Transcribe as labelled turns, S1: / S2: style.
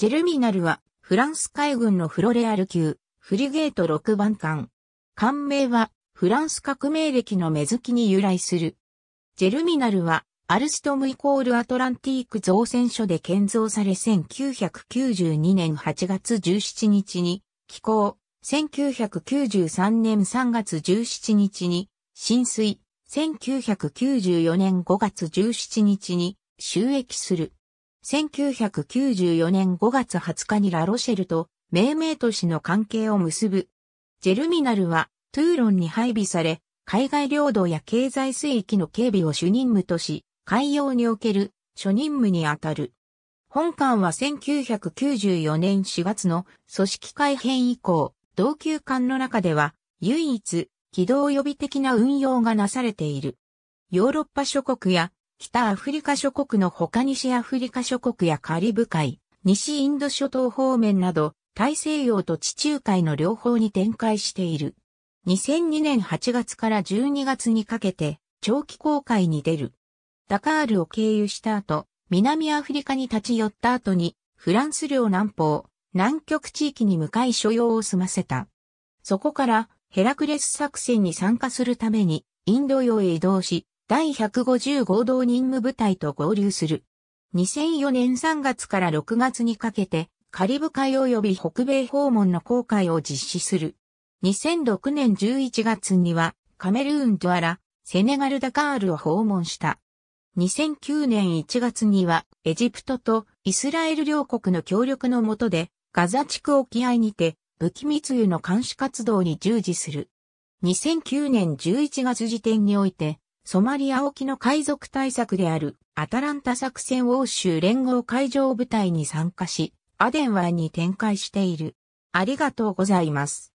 S1: ジェルミナルは、フランス海軍のフロレアル級、フリゲート6番艦。艦名は、フランス革命歴の目付きに由来する。ジェルミナルは、アルストムイコールアトランティーク造船所で建造され1992年8月17日に、寄港、1993年3月17日に、浸水、1994年5月17日に、収益する。1994年5月20日にラロシェルと命名都市の関係を結ぶ。ジェルミナルはトゥーロンに配備され、海外領土や経済水域の警備を主任務とし、海洋における初任務にあたる。本館は1994年4月の組織改編以降、同級館の中では唯一、軌道予備的な運用がなされている。ヨーロッパ諸国や北アフリカ諸国の他西アフリカ諸国やカリブ海、西インド諸島方面など、大西洋と地中海の両方に展開している。2002年8月から12月にかけて、長期航海に出る。ダカールを経由した後、南アフリカに立ち寄った後に、フランス領南方、南極地域に向かい所要を済ませた。そこから、ヘラクレス作戦に参加するために、インド洋へ移動し、第150合同任務部隊と合流する。2004年3月から6月にかけて、カリブ海及び北米訪問の航海を実施する。2006年11月には、カメルーンとアラ、セネガルダカールを訪問した。2009年1月には、エジプトとイスラエル両国の協力のもとで、ガザ地区沖合にて、武器密輸の監視活動に従事する。2009年11月時点において、ソマリア沖の海賊対策であるアタランタ作戦欧州連合海上部隊に参加し、アデン湾に展開している。ありがとうございます。